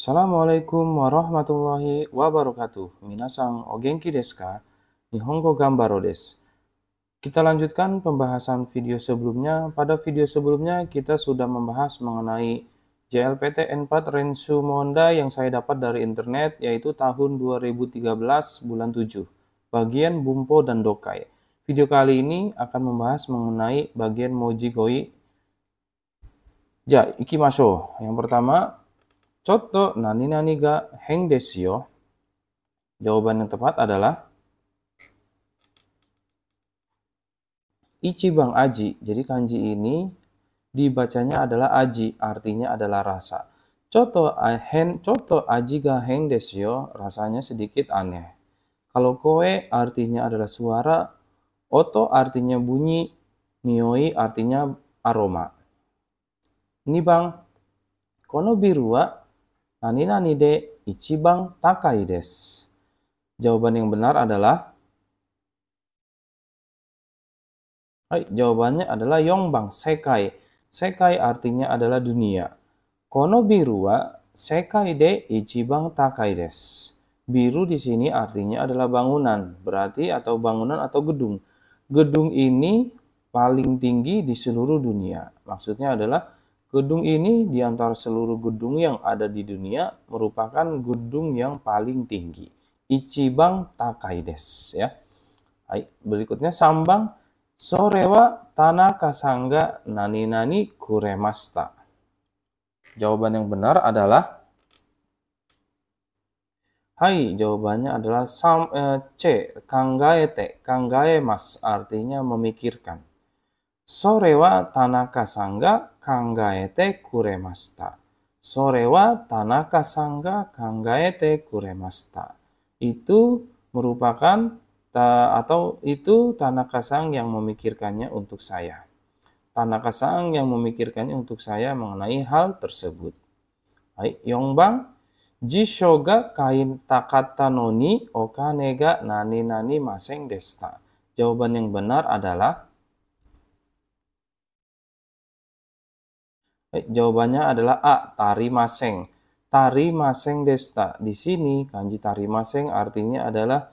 Assalamualaikum warahmatullahi wabarakatuh. Minasang ogenki genki desu ka? Nihongo gambaro des. Kita lanjutkan pembahasan video sebelumnya. Pada video sebelumnya kita sudah membahas mengenai JLPT n 4 Rensu Monda yang saya dapat dari internet yaitu tahun 2013 bulan 7, bagian Bumpo dan Dokai. Video kali ini akan membahas mengenai bagian Mojigoi. Ja, ya, Ikimasho. Yang pertama, Contoh nani nani ga heng desio. Jawaban yang tepat adalah Ichibang Aji. Jadi kanji ini dibacanya adalah aji, artinya adalah rasa. Coto hen, coto aji ga heng desio, rasanya sedikit aneh. Kalau koe artinya adalah suara, oto artinya bunyi, nioi artinya aroma. bang, kono wa Nani nani de ichibang takai desu. Jawaban yang benar adalah Hai, jawabannya adalah Yongbang Sekai. Sekai artinya adalah dunia. Kono biru wa sekai de ichibang takai desu. Biru di sini artinya adalah bangunan, berarti atau bangunan atau gedung. Gedung ini paling tinggi di seluruh dunia. Maksudnya adalah Gedung ini di antara seluruh gedung yang ada di dunia merupakan gedung yang paling tinggi. Ichibang Takai ya. Hai, berikutnya Sambang Sorewa Tanaka Sangga Nani Nani Kuremasta. Jawaban yang benar adalah Hai, jawabannya adalah sam, eh, C. Kanggae Mas artinya memikirkan. Sore wa Tanaka sangga kangaete kuremasta. Sore wa Tanaka sangga kangaete kuremasta. Itu merupakan ta, atau itu Tanaka sang yang memikirkannya untuk saya. Tanaka sang yang memikirkannya untuk saya mengenai hal tersebut. Hai, Yongbang, Jisoga kain takata noni Okanega nani nani maseng desta. Jawaban yang benar adalah Baik, eh, jawabannya adalah A. Tari Maseng. Tari Maseng Desta. Di sini kanji Tari Maseng artinya adalah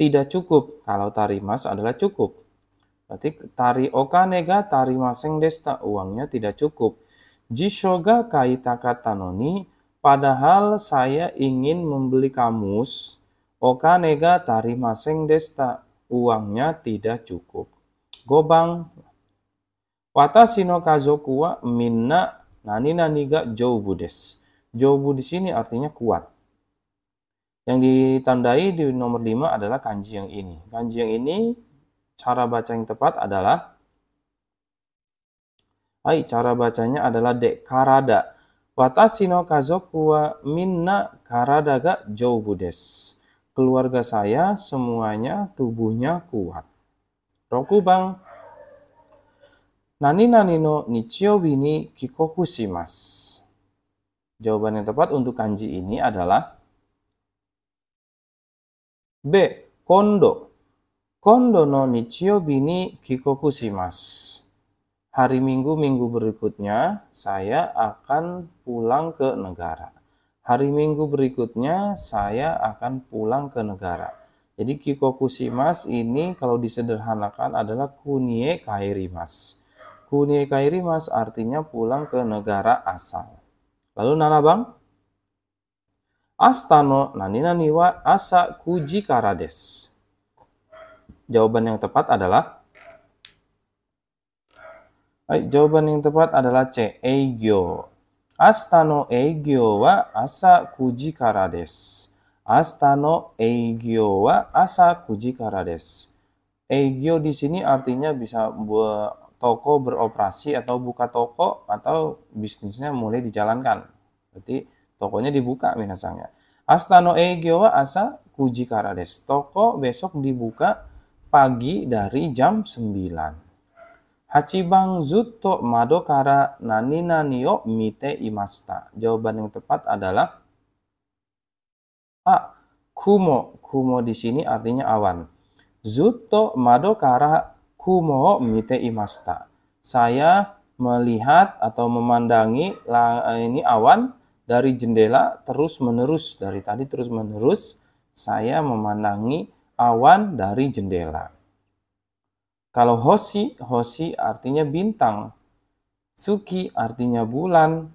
tidak cukup. Kalau Tari Mas adalah cukup. Berarti Tari okanega Tari Maseng Desta. Uangnya tidak cukup. Jishoga kaitaka tanoni. Padahal saya ingin membeli kamus. okanega Tari Maseng Desta. Uangnya tidak cukup. Gobang Watashi no kazoku wa minna nani nani ga joubu desu. Joubu di sini artinya kuat. Yang ditandai di nomor 5 adalah kanji yang ini. Kanji yang ini cara baca yang tepat adalah Hai, cara bacanya adalah dek karada. Watashi no kazoku wa minna karada ga joubu desu. Keluarga saya semuanya tubuhnya kuat. Rokubang. Nani nani no bini ni kikoku Jawaban yang tepat untuk kanji ini adalah B. Kondo. Kondo no nichiyobi ni kikoku shimasu. Hari Minggu minggu berikutnya saya akan pulang ke negara. Hari Minggu berikutnya saya akan pulang ke negara. Jadi kikoku shimasu ini kalau disederhanakan adalah kunie kairimasu Kuni kairimas artinya pulang ke negara asal. Lalu nanabang? Astano nanina niwa asa kuji karades. Jawaban yang tepat adalah Ay, jawaban yang tepat adalah C. Eigyo. Astano eigyo wa asa kuji karades. Astano eigyo wa asa kuji karades. Eigyo di sini artinya bisa toko beroperasi atau buka toko atau bisnisnya mulai dijalankan. Berarti tokonya dibuka minasangnya. Astano egyo wa asa kuji karades. Toko besok dibuka pagi dari jam 9. Hachibang zutto madokara kara nani nani mite imasta. Jawaban yang tepat adalah A. Kumo. Kumo di sini artinya awan. Zutto madokara kumo mite imasta. Saya melihat atau memandangi eh, ini awan dari jendela terus menerus dari tadi terus menerus saya memandangi awan dari jendela. Kalau hoshi, hoshi artinya bintang. Tsuki artinya bulan,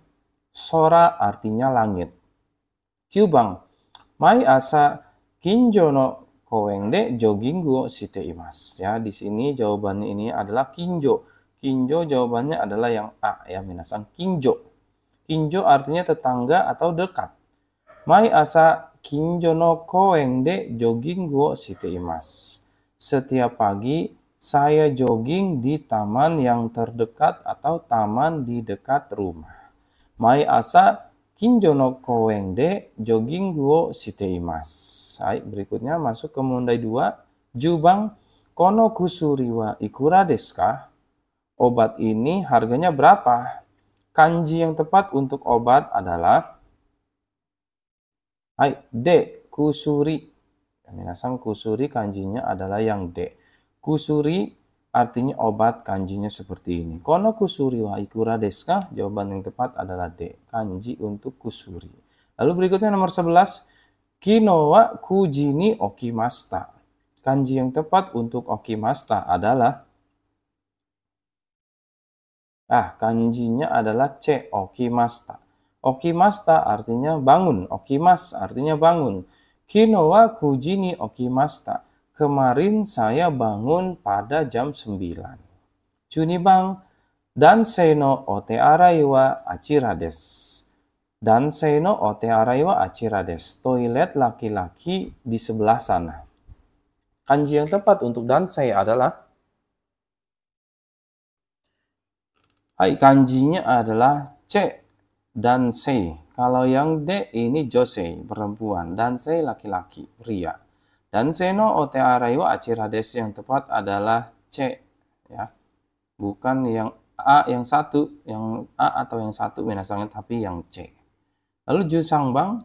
sora artinya langit. Kyubang, mai asa kinjo no de jogging Jogingu site Imas. Ya, di sini jawabannya ini adalah Kinjo. Kinjo jawabannya adalah yang A ya, minasan Kinjo. Kinjo artinya tetangga atau dekat. Mai asa Kinjo no Koengde Jogingu site Imas. Setiap pagi saya jogging di taman yang terdekat atau taman di dekat rumah. Mai asa Kinjo no jogging go site Imas. Saik berikutnya masuk ke mundai 2, Jubang Konokusuriwa Ikura Deska. Obat ini harganya berapa? Kanji yang tepat untuk obat adalah Hai, D. Kusuri. Minasan kusuri kanjinya adalah yang D. Kusuri artinya obat kanjinya seperti ini. Kono kusuri wa ikura deska, jawaban yang tepat adalah D. Kanji untuk kusuri. Lalu berikutnya nomor 11, Kino wa kuji okimasta. Kanji yang tepat untuk okimasta adalah Ah, kanjinya adalah C, okimasta. Okimasta artinya bangun, okimas artinya bangun. Kino wa kuji okimasta. Kemarin saya bangun pada jam 9. Junibang dan seno ote arai wa acira desu dan seno ote araiwa Toilet laki-laki di sebelah sana. Kanji yang tepat untuk dan saya adalah Hai, kanjinya adalah C dan C. Kalau yang D ini josei, perempuan. dan C laki-laki, pria. C no ote arai wa yang tepat adalah C ya. Bukan yang A yang satu, yang A atau yang satu binasangan tapi yang C. Lalu Bang,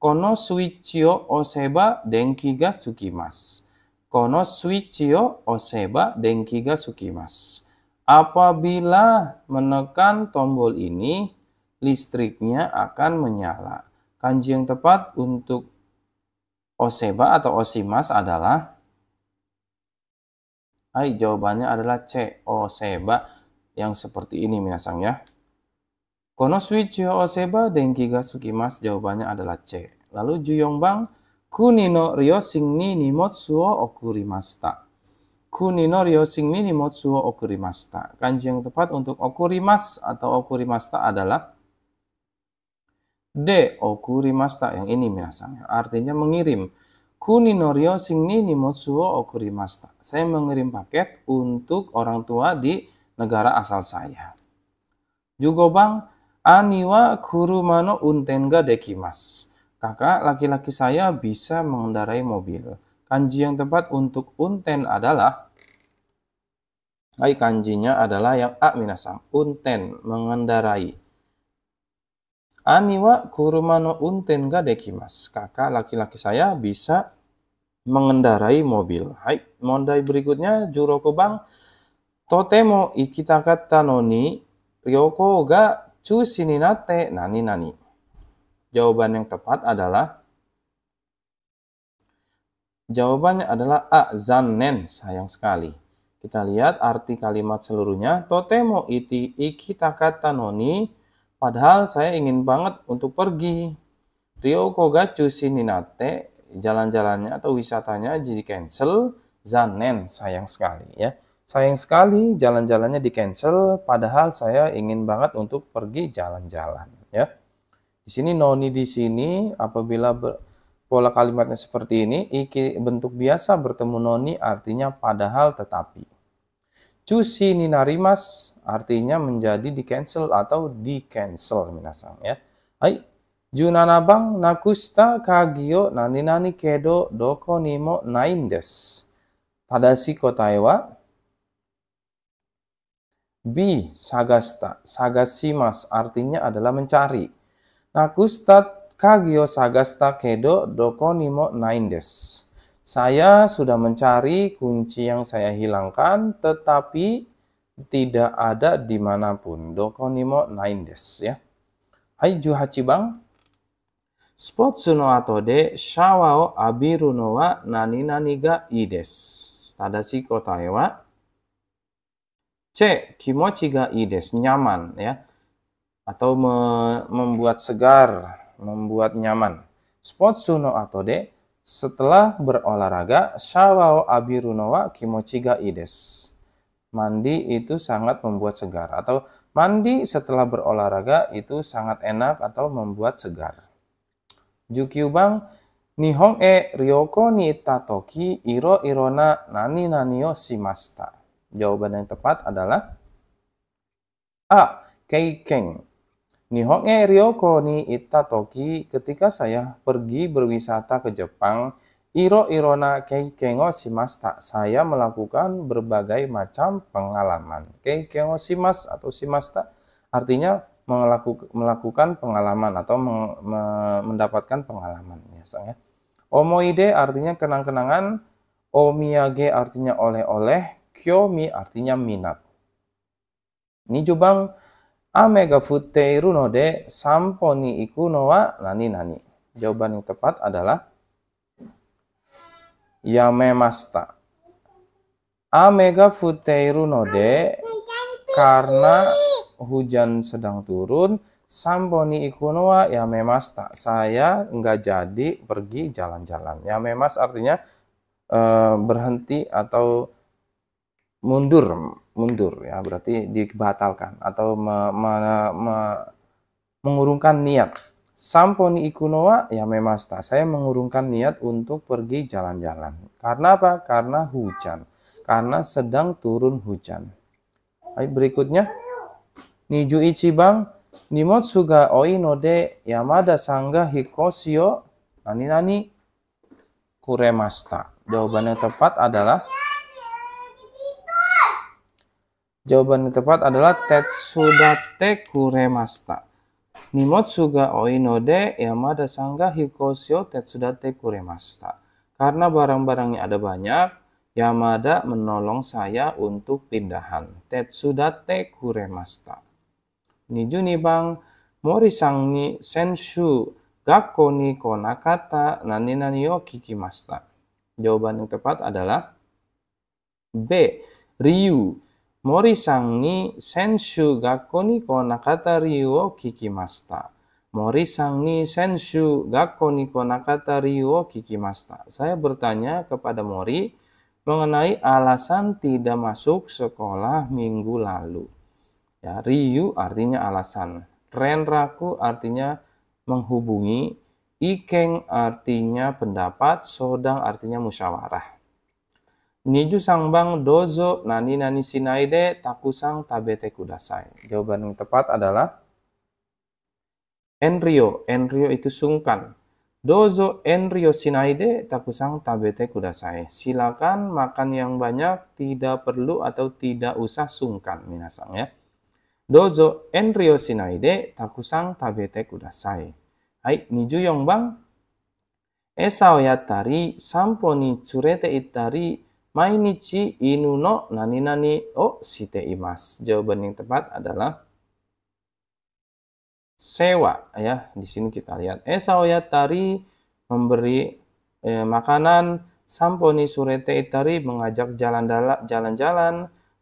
kono suichio oseba denki ga sukimas. Kono suichio oseba denki ga sukimas. Apabila menekan tombol ini, listriknya akan menyala. Kanji yang tepat untuk oseba atau osimas adalah Hai, jawabannya adalah C, oseba yang seperti ini minasang ya. Kono Suichio Oseba Denki ga Sukimas jawabannya adalah C. Lalu Juyong Bang Kunino Ryosing ni nimotsu wo Okurimasta. Kunino Ryosing ni nimotsu wo Okurimasta. Kanji yang tepat untuk Okurimas atau Okurimasta adalah D. Okurimasta yang ini minasan. Artinya mengirim. Kunino Ryosing ni nimotsu wo Okurimasta. Saya mengirim paket untuk orang tua di negara asal saya. Juga Bang, Aniwa kurumano untenga dekimas. Kakak laki-laki saya bisa mengendarai mobil. Kanji yang tepat untuk unten adalah Ai kanjinya adalah yang a minasang. Unten mengendarai. Aniwa kurumano unten ga dekimas. Kakak laki-laki saya bisa mengendarai mobil. Hai, mondai berikutnya juroko bang totemo ikitakata noni ryoko ga chu sininate nani nani? Jawaban yang tepat adalah Jawabannya adalah a zannen, sayang sekali. Kita lihat arti kalimat seluruhnya. Totemo iti ikita kata noni. Padahal saya ingin banget untuk pergi. Ryoko koga cusininate Jalan-jalannya atau wisatanya jadi cancel. zanen sayang sekali ya. Sayang sekali jalan-jalannya di cancel, padahal saya ingin banget untuk pergi jalan-jalan. Ya, di sini noni di sini apabila ber, pola kalimatnya seperti ini, iki bentuk biasa bertemu noni artinya padahal tetapi. Cusi ni narimas artinya menjadi di cancel atau di cancel minasang ya. Hai, junanabang nakusta kagio nani nani kedo doko nimo naindes. tadasi Tadashi kota Bi Sagasta. Sagasimas artinya adalah mencari. Nah, kustat kagio sagasta kedo dokonimo naindes. Saya sudah mencari kunci yang saya hilangkan tetapi tidak ada dimanapun. Dokonimo naindes ya. Hai bang. Spotsu no ato de shawao abiru no wa nani nani ga ides. Tadashi kota wa C. Kimochi ga ides, nyaman ya. Atau me membuat segar, membuat nyaman. suno no atode, setelah berolahraga, shawao abiru no wa kimochi ga ides. Mandi itu sangat membuat segar. Atau mandi setelah berolahraga itu sangat enak atau membuat segar. bang, Nihon e ryoko ni tatoki iro irona nani nani o shimashita. Jawaban yang tepat adalah A. Keikeng. Nihonge Ryoko ni toki. ketika saya pergi berwisata ke Jepang, Iro Irona Keikeng Shimasta. Saya melakukan berbagai macam pengalaman. Keikeng Shimas atau Shimasta artinya melakukan pengalaman atau mendapatkan pengalaman Misalnya. Ya. Omoide artinya kenang-kenangan, omiyage artinya oleh-oleh, Kyomi artinya minat. jubang ame ga futeiru no de sampo ni iku no wa nani nani. Jawaban yang tepat adalah Yame masta. Ame ga futeiru no de karena hujan sedang turun Samponi ikunoa wa yame masta. saya nggak jadi pergi jalan-jalan. Yame mas artinya eh, berhenti atau mundur mundur ya berarti dibatalkan atau me, me, me, mengurungkan niat samponi ikunoa ya memasta saya mengurungkan niat untuk pergi jalan-jalan karena apa karena hujan karena sedang turun hujan baik berikutnya niju ichibang nimotsu ga oi no de yamada sangga hikosio nani nani kuremasta jawabannya tepat adalah Jawaban yang tepat adalah Tetsudate kuremasta. Nimotsu ga oinode de yamada sangga hikosyo tetsudate kuremasta. Karena barang-barangnya ada banyak, Yamada menolong saya untuk pindahan. Tetsudate kuremasta. Niju ni bang sang ni senshu gakko ni konakata nani nani yo kikimasta. Jawaban yang tepat adalah B. Ryu nakata nakata Mori Mori Saya bertanya kepada Mori mengenai alasan tidak masuk sekolah minggu lalu. Ya, Ryu artinya alasan. Renraku artinya menghubungi. Ikeng artinya pendapat. Sodang artinya musyawarah. Niju sang bang dozo nani nani sinaide takusang tabete kudasai. Jawaban yang tepat adalah Enrio. Enrio itu sungkan. Dozo Enrio sinaide takusang tabete kudasai. Silakan makan yang banyak, tidak perlu atau tidak usah sungkan minasang ya. Dozo Enrio sinaide takusang tabete kudasai. Hai, niju yongbang. bang yattari sampo ni curete itari Mainichi inu no nani nani o shite imas. Jawaban yang tepat adalah sewa ya. Di sini kita lihat esaoya eh, tari memberi eh, makanan samponi surete itari mengajak jalan-jalan jalan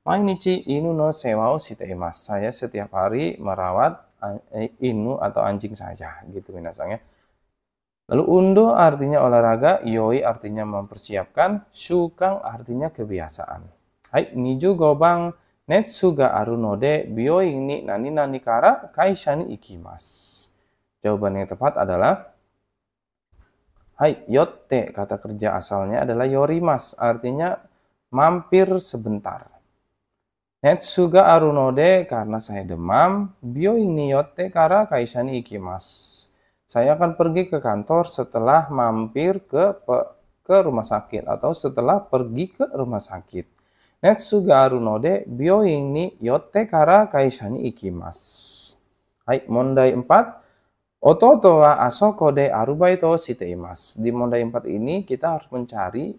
mainichi inu no sewa o shite imas. Saya setiap hari merawat eh, inu atau anjing saja, gitu misalnya. Lalu undo artinya olahraga, yoi artinya mempersiapkan, shukang artinya kebiasaan. Hai, niju gobang netsuga aru node bioi ni nani nani kara kaisha ikimas. Jawaban yang tepat adalah Hai, yotte kata kerja asalnya adalah yorimas artinya mampir sebentar. Netsuga aru node karena saya demam, bioi ni yotte kara kaisha ikimas saya akan pergi ke kantor setelah mampir ke ke rumah sakit atau setelah pergi ke rumah sakit. Netsu ga aru node ini ni yotte kara kaisha ni ikimasu. Hai, mondai 4. Ototo wa asoko de arubaito shite imasu. Di mondai 4 ini kita harus mencari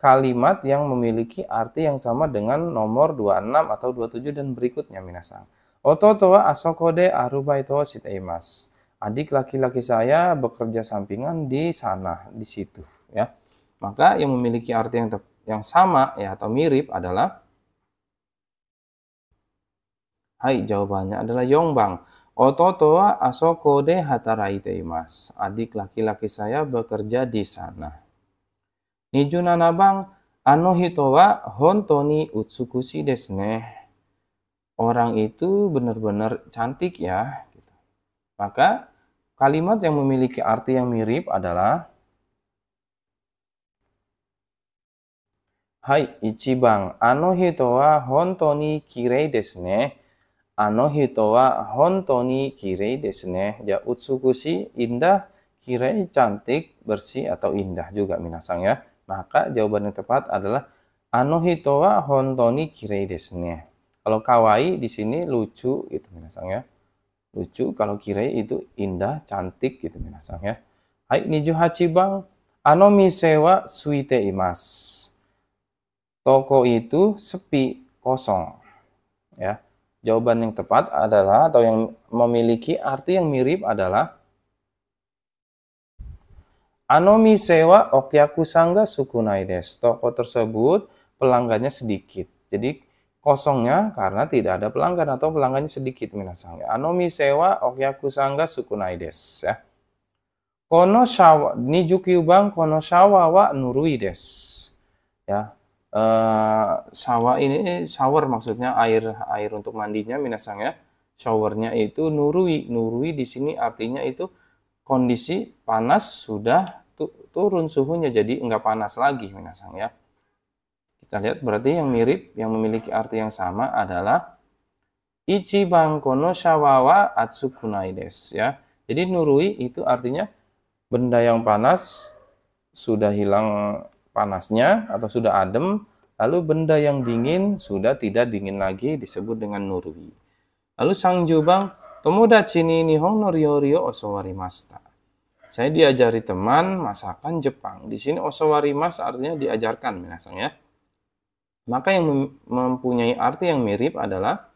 kalimat yang memiliki arti yang sama dengan nomor 26 atau 27 dan berikutnya minasan. Ototo wa asoko de arubaito shite imasu adik laki-laki saya bekerja sampingan di sana, di situ, ya. Maka yang memiliki arti yang yang sama ya atau mirip adalah Hai, jawabannya adalah Yongbang. Ototo asoko de mas. Adik laki-laki saya bekerja di sana. Nijunana bang, ano hito wa honto ni utsukushi desu Orang itu benar-benar cantik ya. Gitu. Maka Kalimat yang memiliki arti yang mirip adalah Hai, ichiban. Ano hito wa honto ni kirei desu ne. Ano hito wa honto ni kirei desu ne. Ya, utsukushi, indah, kirei, cantik, bersih, atau indah juga minasang ya. Maka jawaban yang tepat adalah Ano hito wa honto ni kirei desu ne. Kalau kawaii di sini lucu itu minasang ya lucu kalau kirei itu indah cantik gitu minasang ya hai niju hachibang anomi sewa suite imas toko itu sepi kosong ya jawaban yang tepat adalah atau yang memiliki arti yang mirip adalah Anomi sewa okyaku sangga sukunai des. Toko tersebut pelanggannya sedikit. Jadi kosongnya karena tidak ada pelanggan atau pelanggannya sedikit minasangga. Anomi sewa okyaku sangga sukunai des. Ya. Kono shawa nijuki ubang kono shawa wa nurui des. Ya. Uh, eh, sawa ini shower maksudnya air air untuk mandinya minasangga. Ya. Showernya itu nurui. Nurui di sini artinya itu kondisi panas sudah turun suhunya jadi enggak panas lagi minasang ya. Kita lihat berarti yang mirip, yang memiliki arti yang sama adalah Ichiban kono shawawa atsukunai desu ya. Jadi nurui itu artinya benda yang panas sudah hilang panasnya atau sudah adem, lalu benda yang dingin sudah tidak dingin lagi disebut dengan nurui. Lalu sang jubang tomodachi ni nihon no ryo ryo osowarimasta. Saya diajari teman masakan Jepang. Di sini osowarimas artinya diajarkan minasang ya. Maka yang mempunyai arti yang mirip adalah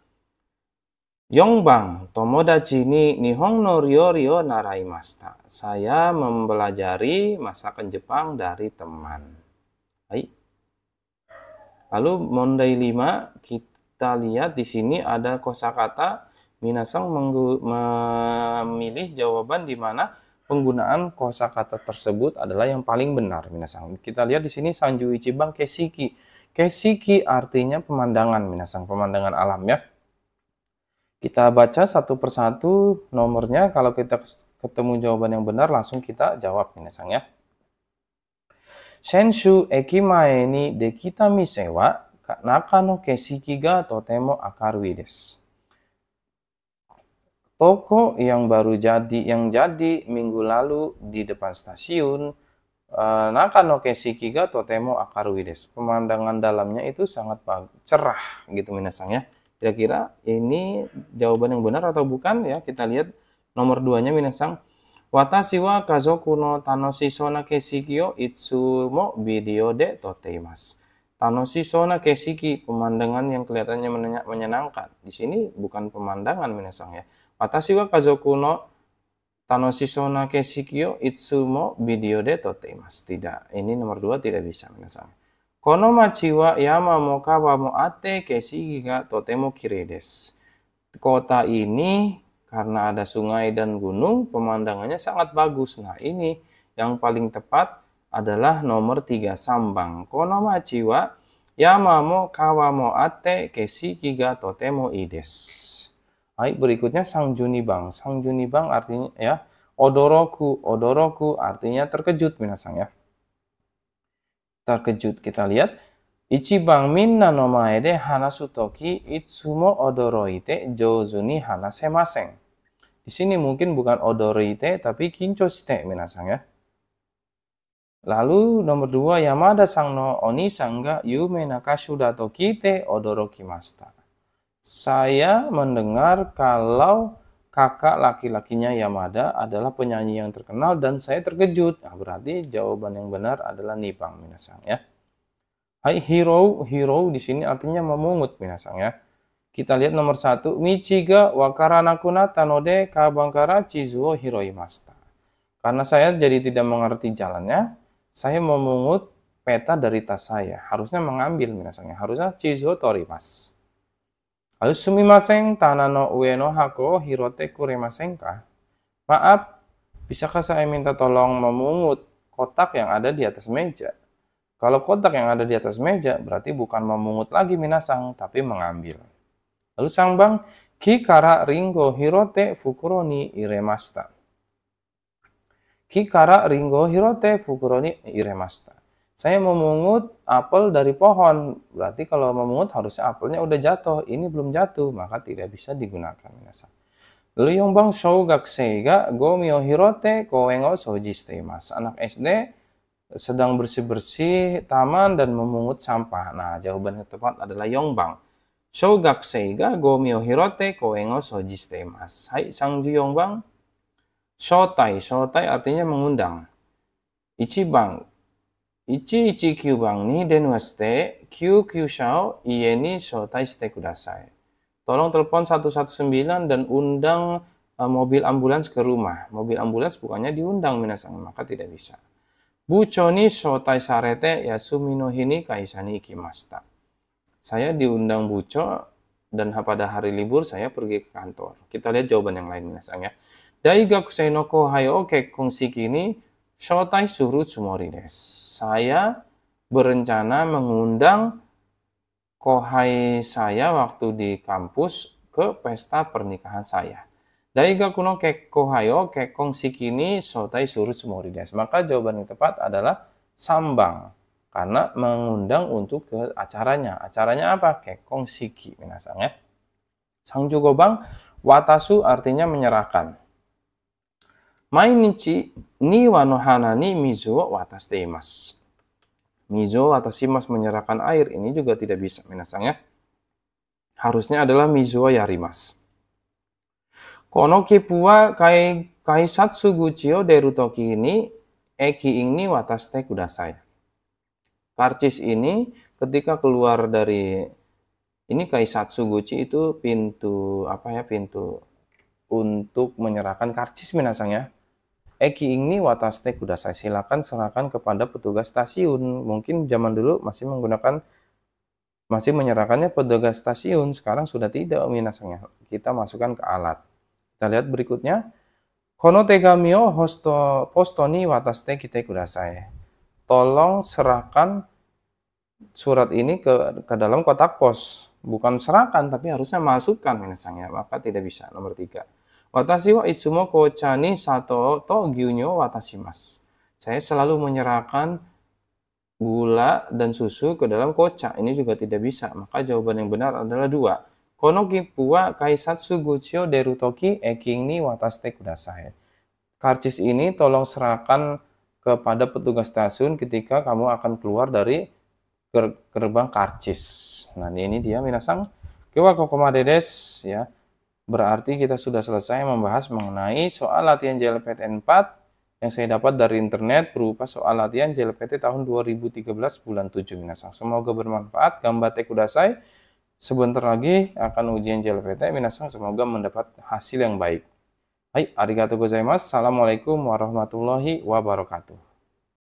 Yongbang Tomodachi ni Nihong no Ryo Ryo Naraimasta. Saya mempelajari masakan Jepang dari teman. Baik. Lalu Monday 5 kita lihat di sini ada kosakata Minasang memilih jawaban di mana penggunaan kosakata tersebut adalah yang paling benar Minasang. Kita lihat di sini Sanju Ichibang Kesiki Kesiki artinya pemandangan, minasang pemandangan alam ya. Kita baca satu persatu nomornya. Kalau kita ketemu jawaban yang benar, langsung kita jawab minasang ya. Senshu ekimae ni dekitami sewa naka no kesiki ga totemo akarui desu. Toko yang baru jadi, yang jadi minggu lalu di depan stasiun, Eh, Naka no Keshikiga Totemo akaruides. Wides. Pemandangan dalamnya itu sangat cerah gitu Minasang ya. Kira-kira ini jawaban yang benar atau bukan ya kita lihat nomor duanya Minasang. Watashi wa kazoku no tanoshi sona kesiki o itsumo video de toteimasu. Tanoshi sona kesiki, pemandangan yang kelihatannya menyenangkan. Di sini bukan pemandangan Minasang ya. Watashi wa kazoku no Tanoshisona kesikyo itsumo video de temas Tidak. Ini nomor dua tidak bisa. Minasan. Kono machi yama mo kawa mo ate kesiki ga totemo kire Kota ini karena ada sungai dan gunung, pemandangannya sangat bagus. Nah, ini yang paling tepat adalah nomor tiga sambang. Kono machi yama mo kawa mo ate kesiki ga totemo ides. Baik, berikutnya sang juni bang. Sang juni bang artinya ya odoroku, odoroku artinya terkejut minasang ya. Terkejut kita lihat Ichibang minna no mae de hanasu toki itsumo odoroite jozuni ni hanasemaseng. Di sini mungkin bukan odoroite tapi kinchoshite minasang ya. Lalu nomor dua Yamada sang no oni sangga yume nakashuda toki te odorokimasta. Saya mendengar kalau kakak laki-lakinya Yamada adalah penyanyi yang terkenal dan saya terkejut. Nah, berarti jawaban yang benar adalah nipang minasang ya. Hai hero, hero di sini artinya memungut minasang ya. Kita lihat nomor satu, Michiga wakaranakuna tanode kabangkara chizuo hiroimasta. Karena saya jadi tidak mengerti jalannya, saya memungut peta dari tas saya. Harusnya mengambil minasangnya, harusnya chizuo torimas sumi maseng tanano ueno hako hirote kure ka? Maaf, bisakah saya minta tolong memungut kotak yang ada di atas meja? Kalau kotak yang ada di atas meja, berarti bukan memungut lagi minasang, tapi mengambil. Lalu sang bang, ki kara ringo hirote fukuroni iremasta. Ki kara ringo hirote fukuroni iremasta saya memungut apel dari pohon. Berarti kalau memungut harusnya apelnya udah jatuh. Ini belum jatuh, maka tidak bisa digunakan. Minasan. Lalu yang bang gak sega go hirote koe soji mas. Anak SD sedang bersih-bersih taman dan memungut sampah. Nah, jawaban yang tepat adalah yongbang. gak sega go hirote koe soji mas. Hai, sang yongbang. Shotai, shotai artinya mengundang. bang 119 Tolong telepon 119 dan undang uh, mobil ambulans ke rumah. Mobil ambulans bukannya diundang minasang, maka tidak bisa. Buconi shotai sarete yasumi no hini kaisani ikimasta. Saya diundang Buco dan pada hari libur saya pergi ke kantor. Kita lihat jawaban yang lain minasang ya. Daigakusei no kohai o kekkon shiki ni shotai suru sumori desu saya berencana mengundang kohai saya waktu di kampus ke pesta pernikahan saya. Dari ga kuno kekohayo kekong sikini sotai surut semori Maka jawaban yang tepat adalah sambang. Karena mengundang untuk ke acaranya. Acaranya apa? Kekong siki minasang ya. Sang bang, watasu artinya menyerahkan. 毎日 ni wano hanani mizu watashiteimasu. Mizo watashimas menyerahkan air ini juga tidak bisa minasang ya. Harusnya adalah yari yarimas. Kono kipua kai kai satsu guchio deru toki ini eki ini te kudasai. Karcis ini ketika keluar dari ini kai satsu guchi itu pintu apa ya pintu untuk menyerahkan karcis minasang ya Eki eh, ini wataste kudasai silakan serahkan kepada petugas stasiun. Mungkin zaman dulu masih menggunakan masih menyerahkannya petugas stasiun. Sekarang sudah tidak minasanya. Kita masukkan ke alat. Kita lihat berikutnya. Kono tegamio hosto postoni wataste sudah kudasai. Tolong serahkan surat ini ke ke dalam kotak pos bukan serahkan tapi harusnya masukkan minasanya maka tidak bisa nomor tiga Watashi wa itsumo kochani sato to gyunyo watasimas. Saya selalu menyerahkan gula dan susu ke dalam kocha. Ini juga tidak bisa. Maka jawaban yang benar adalah dua. Kono kipua kaisatsu guchio derutoki eking ni wataste kudasai. Karcis ini tolong serahkan kepada petugas stasiun ketika kamu akan keluar dari ger gerbang karcis. Nah ini dia minasang. kokomade kokomadedes ya. Berarti kita sudah selesai membahas mengenai soal latihan JLPTN 4 yang saya dapat dari internet berupa soal latihan JLPT tahun 2013 bulan 7 Minasang. Semoga bermanfaat. Gambar tekudasai. Sebentar lagi akan ujian JLPT Minasang. Semoga mendapat hasil yang baik. Hai, arigatou gozaimasu. Assalamualaikum warahmatullahi wabarakatuh.